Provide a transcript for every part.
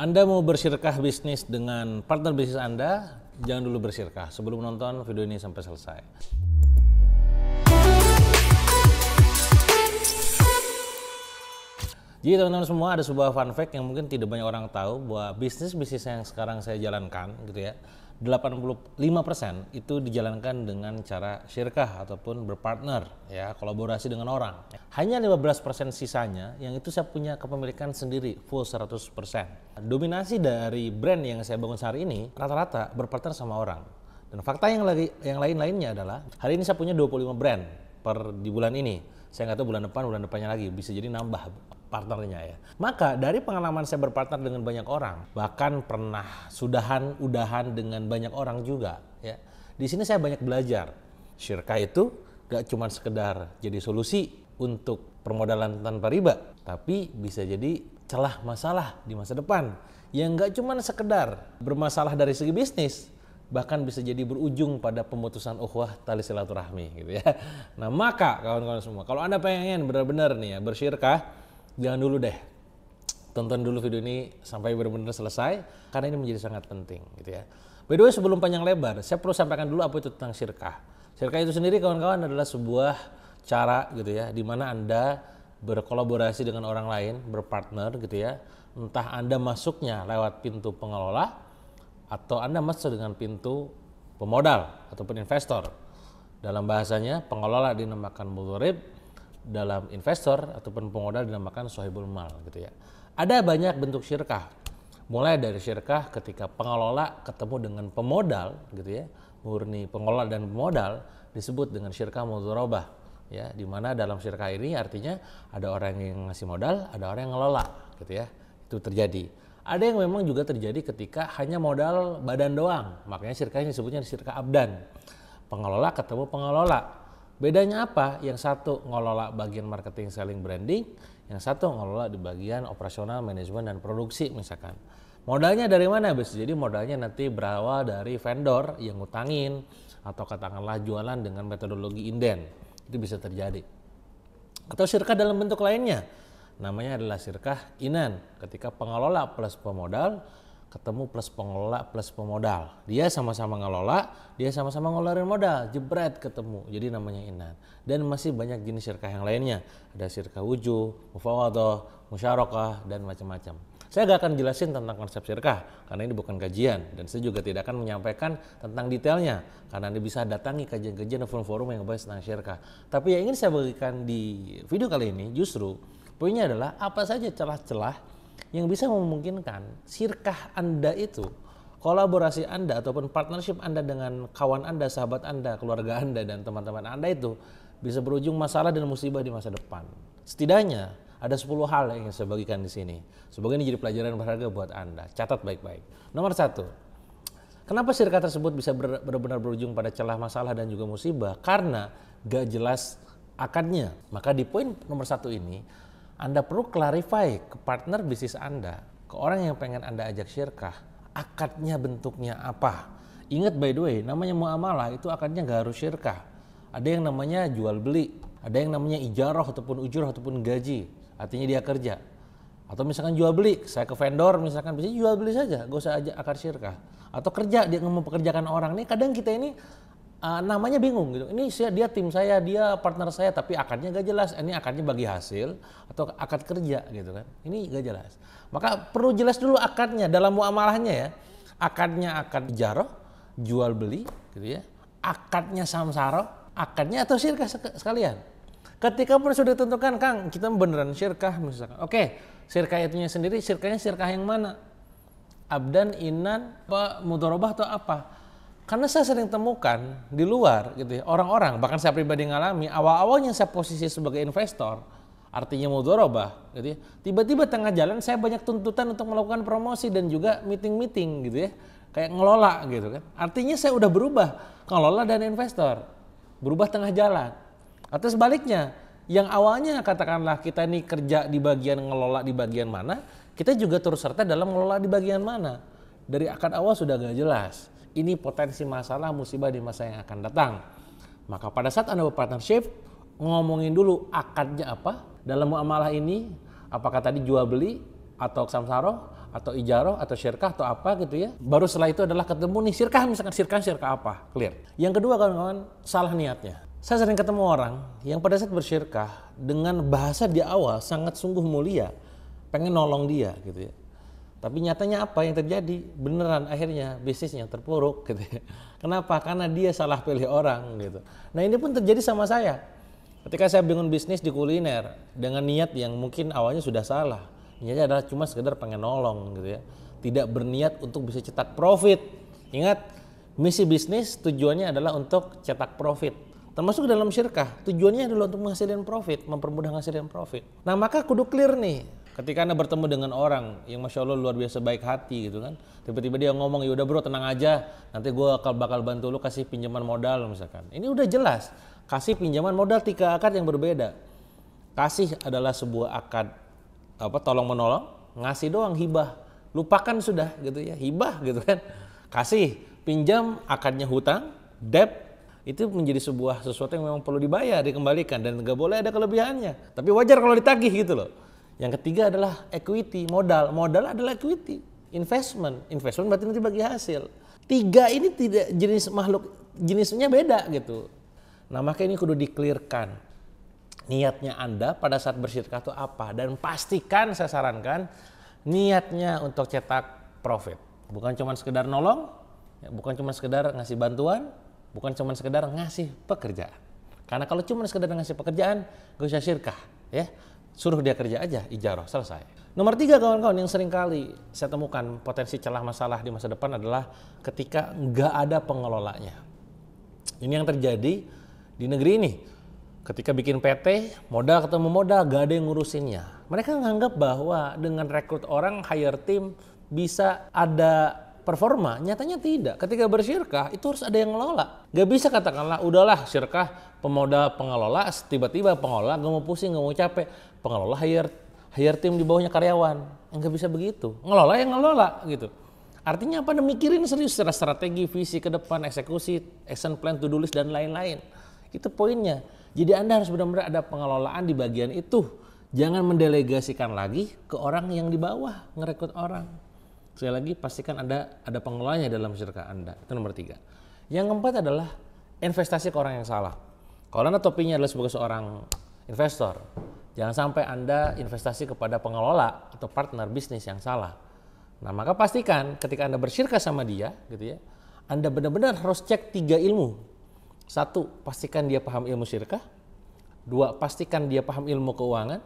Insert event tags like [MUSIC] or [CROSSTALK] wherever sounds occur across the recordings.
Anda mau bersyirkah bisnis dengan partner bisnis Anda, jangan dulu bersyirkah sebelum menonton video ini sampai selesai. Jadi teman-teman semua ada sebuah fun fact yang mungkin tidak banyak orang tahu bahwa bisnis-bisnis yang sekarang saya jalankan gitu ya 85% itu dijalankan dengan cara syirkah ataupun berpartner ya, kolaborasi dengan orang. Hanya 15% sisanya yang itu saya punya kepemilikan sendiri full 100%. Dominasi dari brand yang saya bangun sehari ini rata-rata berpartner sama orang. Dan fakta yang lagi yang lain-lainnya adalah hari ini saya punya 25 brand per di bulan ini. Saya nggak tahu bulan depan bulan depannya lagi bisa jadi nambah partnernya ya. Maka dari pengalaman saya berpartner dengan banyak orang, bahkan pernah sudahan udahan dengan banyak orang juga ya. Di sini saya banyak belajar. Syirkah itu gak cuma sekedar jadi solusi untuk permodalan tanpa riba, tapi bisa jadi celah masalah di masa depan yang gak cuma sekedar bermasalah dari segi bisnis, bahkan bisa jadi berujung pada pemutusan uhwah tali silaturahmi gitu ya. Nah, maka kawan-kawan semua, kalau Anda pengen benar-benar nih ya bersyirkah jangan dulu deh tonton dulu video ini sampai benar-benar selesai karena ini menjadi sangat penting gitu ya. By the way sebelum panjang lebar, saya perlu sampaikan dulu apa itu tentang sirkah. Sirkah itu sendiri kawan-kawan adalah sebuah cara gitu ya di mana Anda berkolaborasi dengan orang lain, berpartner gitu ya. Entah Anda masuknya lewat pintu pengelola atau Anda masuk dengan pintu pemodal ataupun investor. Dalam bahasanya pengelola dinamakan mutorib, dalam investor ataupun pengodal dinamakan sohibul mal gitu ya. Ada banyak bentuk syirkah. Mulai dari syirkah ketika pengelola ketemu dengan pemodal gitu ya, murni pengelola dan pemodal disebut dengan syirkah mudharabah ya, di mana dalam syirkah ini artinya ada orang yang ngasih modal, ada orang yang ngelola gitu ya. Itu terjadi. Ada yang memang juga terjadi ketika hanya modal badan doang. Makanya syirkah ini disebutnya syirkah abdan. Pengelola ketemu pengelola Bedanya apa? Yang satu ngelola bagian marketing, selling, branding, yang satu ngelola di bagian operasional, manajemen dan produksi misalkan. Modalnya dari mana Bisa Jadi modalnya nanti berawal dari vendor yang ngutangin atau katakanlah jualan dengan metodologi inden. Itu bisa terjadi. Atau syirkah dalam bentuk lainnya. Namanya adalah syirkah inan ketika pengelola plus pemodal ketemu plus pengelola plus pemodal. Dia sama-sama ngelola, dia sama-sama ngeluarin modal, jebret ketemu. Jadi namanya Inan. Dan masih banyak jenis syirkah yang lainnya. Ada syirkah wujuh, mufawadah, musyarakah, dan macam-macam. Saya gak akan jelasin tentang konsep syirkah, karena ini bukan kajian. Dan saya juga tidak akan menyampaikan tentang detailnya, karena Anda bisa datangi kajian-kajian forum-forum yang bahas tentang syirkah. Tapi yang ingin saya bagikan di video kali ini justru, poinnya adalah apa saja celah-celah yang bisa memungkinkan sirkah Anda itu kolaborasi Anda ataupun partnership Anda dengan kawan Anda, sahabat Anda, keluarga Anda dan teman-teman Anda itu bisa berujung masalah dan musibah di masa depan. Setidaknya ada 10 hal yang ingin saya bagikan di sini. Semoga ini jadi pelajaran berharga buat Anda. Catat baik-baik. Nomor satu, kenapa sirkah tersebut bisa benar-benar berujung pada celah masalah dan juga musibah? Karena gak jelas akadnya. Maka di poin nomor satu ini, anda perlu clarify ke partner bisnis Anda, ke orang yang pengen Anda ajak syirkah, akadnya bentuknya apa. Ingat by the way, namanya muamalah itu akadnya nggak harus syirkah. Ada yang namanya jual beli, ada yang namanya ijarah ataupun ujur ataupun gaji, artinya dia kerja. Atau misalkan jual beli, saya ke vendor misalkan bisa jual beli saja, gak usah ajak akar syirkah. Atau kerja, dia mempekerjakan orang. Nih kadang kita ini uh, namanya bingung gitu. Ini saya, dia tim saya, dia partner saya, tapi akarnya gak jelas. Ini akarnya bagi hasil atau akad kerja gitu kan. Ini gak jelas. Maka perlu jelas dulu akarnya dalam muamalahnya ya. akarnya akad jaroh, jual beli gitu ya. Akadnya samsara akadnya atau syirkah sekalian. Ketika pun sudah ditentukan, Kang, kita beneran syirkah misalkan. Oke, syirkah itunya sendiri, syirkahnya syirkah yang mana? Abdan, inan, pak mudorobah atau apa? Karena saya sering temukan di luar gitu ya, orang-orang bahkan saya pribadi ngalami awal-awalnya saya posisi sebagai investor artinya mudorobah gitu ya. Tiba-tiba tengah jalan saya banyak tuntutan untuk melakukan promosi dan juga meeting-meeting gitu ya. Kayak ngelola gitu kan. Artinya saya udah berubah ngelola dan investor. Berubah tengah jalan. Atau sebaliknya, yang awalnya katakanlah kita ini kerja di bagian ngelola di bagian mana, kita juga terus serta dalam ngelola di bagian mana. Dari akad awal sudah gak jelas. Ini potensi masalah musibah di masa yang akan datang. Maka pada saat Anda berpartnership, ngomongin dulu akadnya apa dalam muamalah ini, apakah tadi jual beli atau samsaro atau ijaroh atau syirkah atau apa gitu ya. Baru setelah itu adalah ketemu nih syirkah misalkan syirkah syirkah apa, clear. Yang kedua kawan-kawan salah niatnya. Saya sering ketemu orang yang pada saat bersyirkah dengan bahasa di awal sangat sungguh mulia, pengen nolong dia gitu ya. Tapi nyatanya apa yang terjadi? Beneran akhirnya bisnisnya terpuruk [LAUGHS] gitu ya. Kenapa? Karena dia salah pilih orang gitu. Nah ini pun terjadi sama saya. Ketika saya bangun bisnis di kuliner dengan niat yang mungkin awalnya sudah salah. Niatnya adalah cuma sekedar pengen nolong gitu ya. Tidak berniat untuk bisa cetak profit. Ingat, misi bisnis tujuannya adalah untuk cetak profit. Termasuk dalam syirkah, tujuannya adalah untuk menghasilkan profit, mempermudah menghasilkan profit. Nah maka kudu clear nih, Ketika Anda bertemu dengan orang yang Masya Allah luar biasa baik hati gitu kan, tiba-tiba dia ngomong, ya udah bro tenang aja, nanti gue bakal bantu lu kasih pinjaman modal misalkan. Ini udah jelas, kasih pinjaman modal tiga akad yang berbeda. Kasih adalah sebuah akad apa tolong menolong, ngasih doang hibah. Lupakan sudah gitu ya, hibah gitu kan. Kasih, pinjam akadnya hutang, debt itu menjadi sebuah sesuatu yang memang perlu dibayar, dikembalikan dan nggak boleh ada kelebihannya. Tapi wajar kalau ditagih gitu loh. Yang ketiga adalah equity, modal. Modal adalah equity, investment. Investment berarti nanti bagi hasil. Tiga ini tidak jenis makhluk jenisnya beda gitu. Nah maka ini kudu diklirkan niatnya Anda pada saat bersyirkah itu apa dan pastikan saya sarankan niatnya untuk cetak profit. Bukan cuma sekedar nolong, ya, bukan cuma sekedar ngasih bantuan, bukan cuma sekedar ngasih pekerjaan. Karena kalau cuma sekedar ngasih pekerjaan, gue usah syirkah ya Suruh dia kerja aja, ijarah, selesai. Nomor tiga kawan-kawan yang sering kali saya temukan potensi celah masalah di masa depan adalah ketika nggak ada pengelolanya. Ini yang terjadi di negeri ini. Ketika bikin PT, modal ketemu modal, gak ada yang ngurusinnya. Mereka menganggap bahwa dengan rekrut orang, hire team bisa ada performa? Nyatanya tidak. Ketika bersyirkah itu harus ada yang ngelola. Gak bisa katakanlah udahlah syirkah pemodal pengelola tiba-tiba pengelola gak mau pusing gak mau capek pengelola hire hire tim di bawahnya karyawan. Gak bisa begitu. Ngelola yang ngelola gitu. Artinya apa? Mikirin serius secara strategi, visi ke depan, eksekusi, action plan, to-do list, dan lain-lain. Itu poinnya. Jadi Anda harus benar-benar ada pengelolaan di bagian itu. Jangan mendelegasikan lagi ke orang yang di bawah, ngerekrut orang. Sekali lagi pastikan Anda ada pengelolanya dalam syirka Anda. Itu nomor tiga. Yang keempat adalah investasi ke orang yang salah. Kalau Anda topinya adalah sebagai seorang investor, jangan sampai Anda investasi kepada pengelola atau partner bisnis yang salah. Nah, maka pastikan ketika Anda bersyirka sama dia, gitu ya, Anda benar-benar harus cek tiga ilmu. Satu, pastikan dia paham ilmu syirka Dua, pastikan dia paham ilmu keuangan.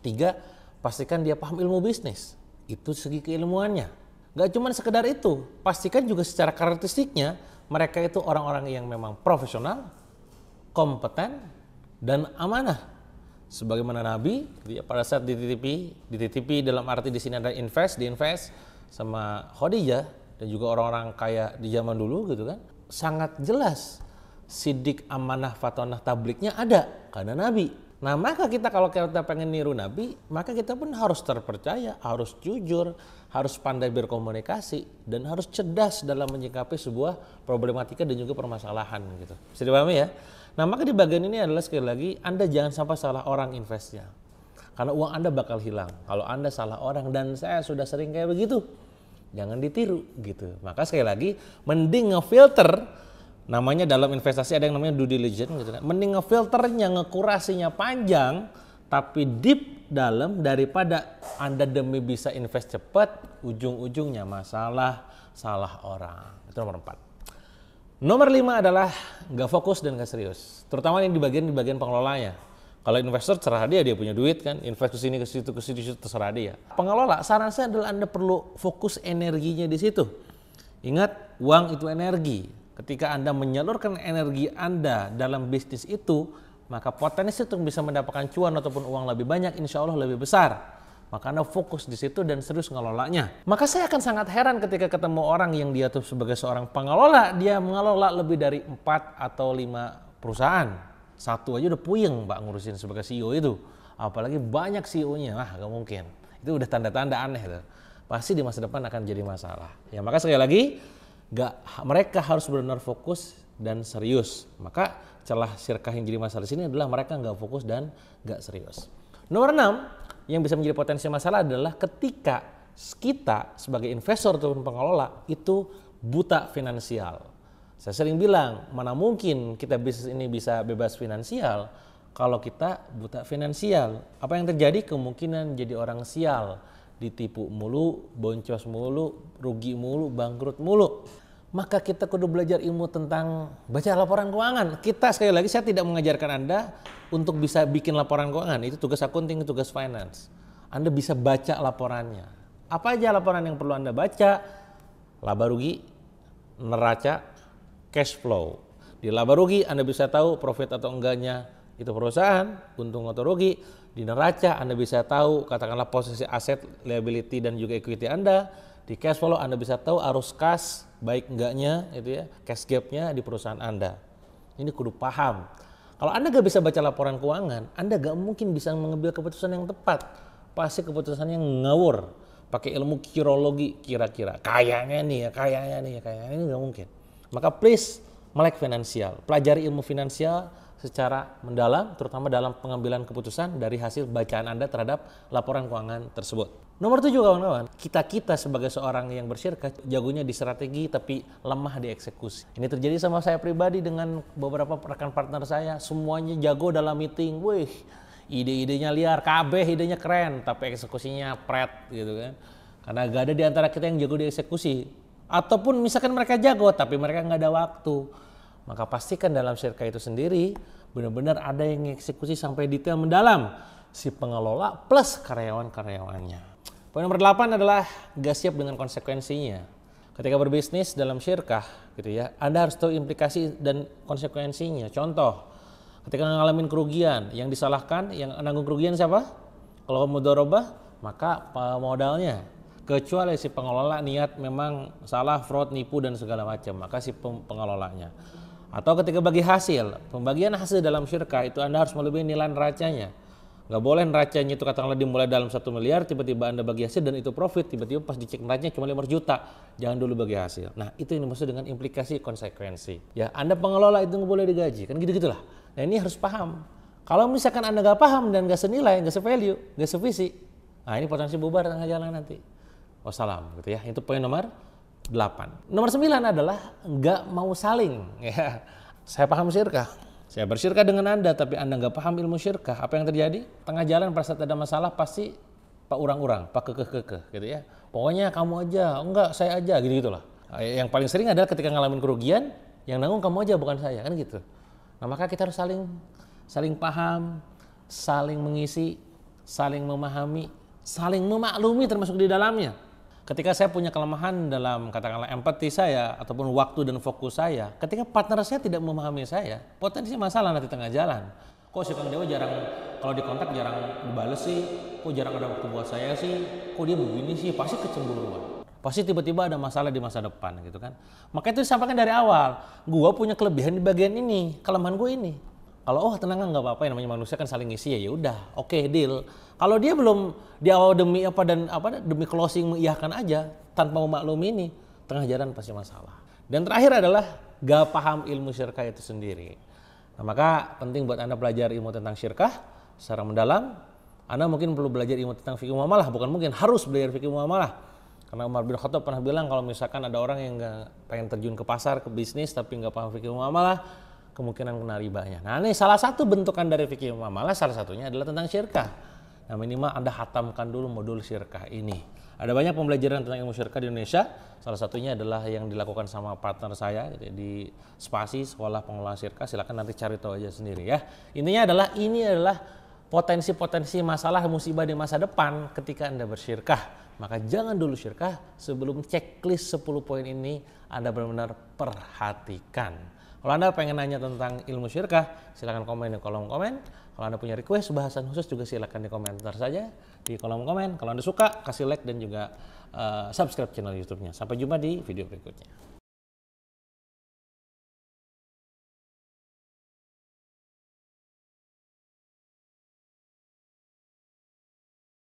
Tiga, pastikan dia paham ilmu bisnis itu segi keilmuannya. Gak cuma sekedar itu, pastikan juga secara karakteristiknya mereka itu orang-orang yang memang profesional, kompeten, dan amanah. Sebagaimana Nabi, dia pada saat dititipi, dititipi dalam arti di sini ada invest, diinvest sama Khadijah dan juga orang-orang kaya di zaman dulu gitu kan. Sangat jelas sidik amanah fatonah tabliknya ada karena Nabi. Nah, maka kita kalau kita pengen niru Nabi, maka kita pun harus terpercaya, harus jujur, harus pandai berkomunikasi, dan harus cerdas dalam menyikapi sebuah problematika dan juga permasalahan gitu. Bisa dipahami ya? Nah, maka di bagian ini adalah sekali lagi, Anda jangan sampai salah orang investnya. Karena uang Anda bakal hilang. Kalau Anda salah orang, dan saya sudah sering kayak begitu, jangan ditiru gitu. Maka sekali lagi, mending ngefilter filter namanya dalam investasi ada yang namanya due diligence gitu kan. Mending ngefilternya, ngekurasinya panjang tapi deep dalam daripada Anda demi bisa invest cepat, ujung-ujungnya masalah salah orang. Itu nomor empat. Nomor lima adalah nggak fokus dan nggak serius. Terutama yang di bagian di bagian pengelolanya. Kalau investor terserah dia, dia punya duit kan, invest ke sini ke situ ke situ terserah dia. Pengelola saran saya adalah Anda perlu fokus energinya di situ. Ingat, uang itu energi Ketika Anda menyalurkan energi Anda dalam bisnis itu, maka potensi untuk bisa mendapatkan cuan ataupun uang lebih banyak insya Allah lebih besar. Maka Anda fokus di situ dan serius ngelolanya. Maka saya akan sangat heran ketika ketemu orang yang dia tuh sebagai seorang pengelola, dia mengelola lebih dari 4 atau 5 perusahaan. Satu aja udah puyeng Mbak ngurusin sebagai CEO itu. Apalagi banyak CEO-nya, ah gak mungkin. Itu udah tanda-tanda aneh. Tuh. Pasti di masa depan akan jadi masalah. Ya maka sekali lagi, Gak, mereka harus benar-benar fokus dan serius. Maka celah sirkah yang jadi masalah di sini adalah mereka nggak fokus dan nggak serius. Nomor enam yang bisa menjadi potensi masalah adalah ketika kita sebagai investor ataupun pengelola itu buta finansial. Saya sering bilang, mana mungkin kita bisnis ini bisa bebas finansial kalau kita buta finansial. Apa yang terjadi? Kemungkinan jadi orang sial ditipu mulu, boncos mulu, rugi mulu, bangkrut mulu. Maka kita kudu belajar ilmu tentang baca laporan keuangan. Kita sekali lagi saya tidak mengajarkan Anda untuk bisa bikin laporan keuangan. Itu tugas akunting, tugas finance. Anda bisa baca laporannya. Apa aja laporan yang perlu Anda baca? Laba rugi, neraca, cash flow. Di laba rugi Anda bisa tahu profit atau enggaknya itu perusahaan, untung atau rugi di neraca Anda bisa tahu katakanlah posisi aset, liability dan juga equity Anda. Di cash flow Anda bisa tahu arus kas baik enggaknya itu ya, cash gapnya di perusahaan Anda. Ini kudu paham. Kalau Anda gak bisa baca laporan keuangan, Anda gak mungkin bisa mengambil keputusan yang tepat. Pasti keputusannya ngawur. Pakai ilmu kirologi kira-kira. Kayaknya nih ya, kayaknya nih ya, kayaknya ini gak mungkin. Maka please melek finansial, pelajari ilmu finansial, secara mendalam, terutama dalam pengambilan keputusan dari hasil bacaan Anda terhadap laporan keuangan tersebut. Nomor tujuh kawan-kawan, kita-kita sebagai seorang yang bersyirkah, jagonya di strategi tapi lemah di eksekusi. Ini terjadi sama saya pribadi dengan beberapa rekan partner saya, semuanya jago dalam meeting, wih ide-idenya liar, kabeh idenya keren, tapi eksekusinya pret gitu kan. Karena gak ada di antara kita yang jago di eksekusi. Ataupun misalkan mereka jago, tapi mereka nggak ada waktu maka pastikan dalam syirka itu sendiri benar-benar ada yang eksekusi sampai detail mendalam si pengelola plus karyawan-karyawannya. Poin nomor 8 adalah gak siap dengan konsekuensinya. Ketika berbisnis dalam syirkah gitu ya, Anda harus tahu implikasi dan konsekuensinya. Contoh, ketika ngalamin kerugian, yang disalahkan, yang menanggung kerugian siapa? Kalau mudorobah, maka modalnya kecuali si pengelola niat memang salah fraud nipu dan segala macam maka si pengelolanya atau ketika bagi hasil, pembagian hasil dalam syirkah itu Anda harus melebihi nilai neracanya. Nggak boleh neracanya itu katakanlah dimulai dalam satu miliar, tiba-tiba Anda bagi hasil dan itu profit, tiba-tiba pas dicek neracanya cuma 5 juta. Jangan dulu bagi hasil. Nah itu yang dimaksud dengan implikasi konsekuensi. Ya Anda pengelola itu nggak boleh digaji, kan gitu-gitulah. Nah ini harus paham. Kalau misalkan Anda nggak paham dan nggak senilai, nggak sevalue, nggak sevisi, nah ini potensi bubar tengah jalan nanti. Wassalam, gitu ya. Itu poin nomor 8. Nomor 9 adalah nggak mau saling. [LAUGHS] Ya. Saya paham syirkah. Saya bersyirkah dengan Anda, tapi Anda nggak paham ilmu syirkah. Apa yang terjadi? Tengah jalan pada saat ada masalah, pasti pak urang-urang, pak kekeh-kekeh gitu ya. Pokoknya kamu aja, enggak saya aja, gitu gitulah eh, Yang paling sering adalah ketika ngalamin kerugian, yang nanggung kamu aja bukan saya, kan gitu. Nah maka kita harus saling saling paham, saling mengisi, saling memahami, saling memaklumi termasuk di dalamnya ketika saya punya kelemahan dalam katakanlah empati saya ataupun waktu dan fokus saya, ketika partner saya tidak memahami saya, potensi masalah nanti tengah jalan. Kok si Kang Dewa jarang kalau dikontak jarang dibales sih, kok jarang ada waktu buat saya sih, kok dia begini sih, pasti kecemburuan. Pasti tiba-tiba ada masalah di masa depan gitu kan. Makanya itu disampaikan dari awal, gua punya kelebihan di bagian ini, kelemahan gue ini kalau oh tenang nggak apa-apa namanya manusia kan saling isi ya ya udah oke okay, deal kalau dia belum di awal demi apa dan apa demi closing mengiyakan aja tanpa memaklumi ini tengah jalan pasti masalah dan terakhir adalah gak paham ilmu syirkah itu sendiri nah maka penting buat anda belajar ilmu tentang syirkah secara mendalam anda mungkin perlu belajar ilmu tentang fikih muamalah bukan mungkin harus belajar fikih muamalah karena Umar bin Khattab pernah bilang kalau misalkan ada orang yang nggak pengen terjun ke pasar ke bisnis tapi nggak paham fikih muamalah kemungkinan kena ribanya. Nah ini salah satu bentukan dari fikih muamalah salah satunya adalah tentang syirkah. Nah minimal Anda hatamkan dulu modul syirkah ini. Ada banyak pembelajaran tentang ilmu syirkah di Indonesia. Salah satunya adalah yang dilakukan sama partner saya gitu, di Spasi Sekolah Pengelola Syirkah. Silakan nanti cari tahu aja sendiri ya. Intinya adalah ini adalah potensi-potensi masalah musibah di masa depan ketika Anda bersyirkah. Maka jangan dulu syirkah sebelum checklist 10 poin ini Anda benar-benar perhatikan. Kalau Anda pengen nanya tentang ilmu syirkah, silahkan komen di kolom komen. Kalau Anda punya request bahasan khusus juga silahkan di komentar saja di kolom komen. Kalau Anda suka, kasih like dan juga uh, subscribe channel YouTube-nya. Sampai jumpa di video berikutnya.